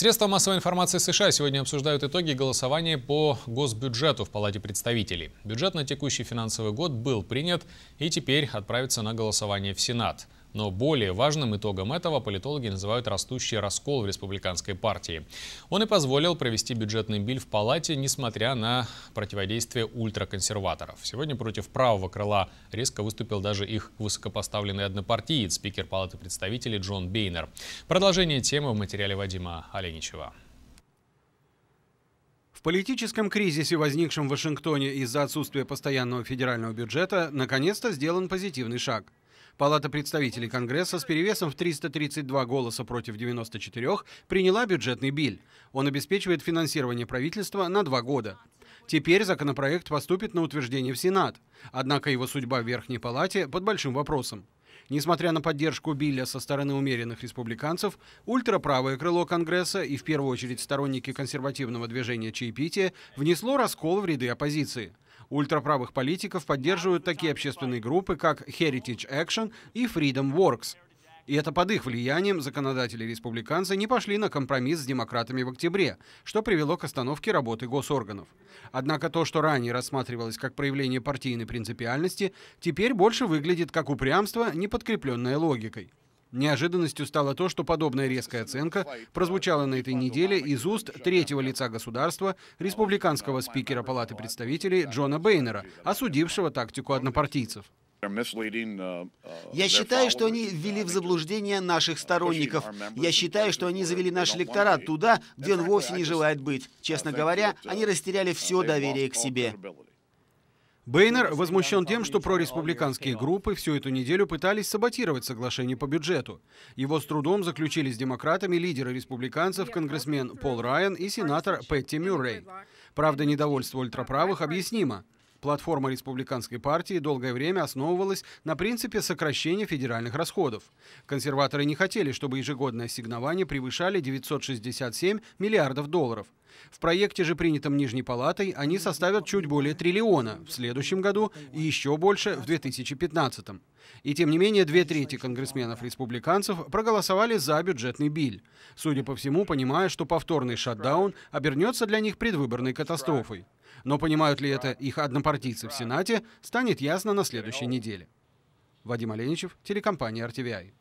Средства массовой информации США сегодня обсуждают итоги голосования по госбюджету в Палате представителей. Бюджет на текущий финансовый год был принят и теперь отправится на голосование в Сенат. Но более важным итогом этого политологи называют растущий раскол в республиканской партии. Он и позволил провести бюджетный биль в палате, несмотря на противодействие ультраконсерваторов. Сегодня против правого крыла резко выступил даже их высокопоставленный однопартиец, спикер палаты представителей Джон Бейнер. Продолжение темы в материале Вадима Оленичева. В политическом кризисе, возникшем в Вашингтоне из-за отсутствия постоянного федерального бюджета, наконец-то сделан позитивный шаг. Палата представителей Конгресса с перевесом в 332 голоса против 94 приняла бюджетный биль. Он обеспечивает финансирование правительства на два года. Теперь законопроект поступит на утверждение в Сенат. Однако его судьба в Верхней Палате под большим вопросом. Несмотря на поддержку Билля со стороны умеренных республиканцев, ультраправое крыло Конгресса и в первую очередь сторонники консервативного движения «Чаепитие» внесло раскол в ряды оппозиции. Ультраправых политиков поддерживают такие общественные группы, как Heritage Action и Freedom Works – и это под их влиянием законодатели-республиканцы не пошли на компромисс с демократами в октябре, что привело к остановке работы госорганов. Однако то, что ранее рассматривалось как проявление партийной принципиальности, теперь больше выглядит как упрямство, не подкрепленное логикой. Неожиданностью стало то, что подобная резкая оценка прозвучала на этой неделе из уст третьего лица государства, республиканского спикера Палаты представителей Джона Бейнера, осудившего тактику однопартийцев. Uh, uh, Я считаю, что они ввели uh, в заблуждение наших сторонников. Я считаю, что они завели наш электорат туда, где он вовсе не желает быть. Честно говоря, они растеряли все доверие к себе. Бейнер возмущен тем, что прореспубликанские группы всю эту неделю пытались саботировать соглашение по бюджету. Его с трудом заключили с демократами лидеры республиканцев, конгрессмен Пол Райан и сенатор Петти Мюррей. Правда, недовольство ультраправых объяснимо. Платформа республиканской партии долгое время основывалась на принципе сокращения федеральных расходов. Консерваторы не хотели, чтобы ежегодное ассигнование превышали 967 миллиардов долларов – в проекте же, принятом Нижней Палатой, они составят чуть более триллиона в следующем году и еще больше в 2015. И тем не менее, две трети конгрессменов-республиканцев проголосовали за бюджетный биль, судя по всему, понимая, что повторный шатдаун обернется для них предвыборной катастрофой. Но понимают ли это их однопартийцы в Сенате, станет ясно на следующей неделе. Вадим Оленичев, телекомпания RTVI.